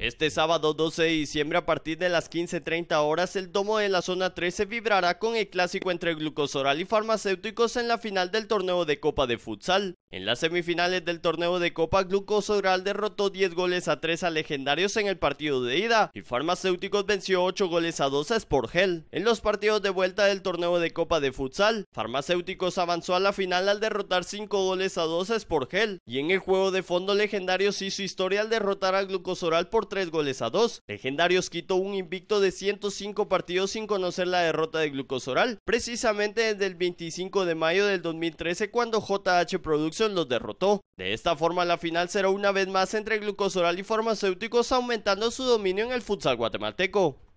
Este sábado 12 de diciembre a partir de las 15.30 horas el domo de la zona 13 vibrará con el clásico entre glucosoral y farmacéuticos en la final del torneo de Copa de Futsal. En las semifinales del torneo de Copa glucosoral derrotó 10 goles a 3 a legendarios en el partido de ida y farmacéuticos venció 8 goles a 2 a Sportgel. En los partidos de vuelta del torneo de Copa de Futsal, farmacéuticos avanzó a la final al derrotar 5 goles a 2 a Sportgel y en el juego de fondo legendarios hizo historia al derrotar a glucosoral por tres goles a dos. Legendarios quitó un invicto de 105 partidos sin conocer la derrota de glucosoral, precisamente desde el 25 de mayo del 2013 cuando JH Production los derrotó. De esta forma la final será una vez más entre glucosoral y farmacéuticos aumentando su dominio en el futsal guatemalteco.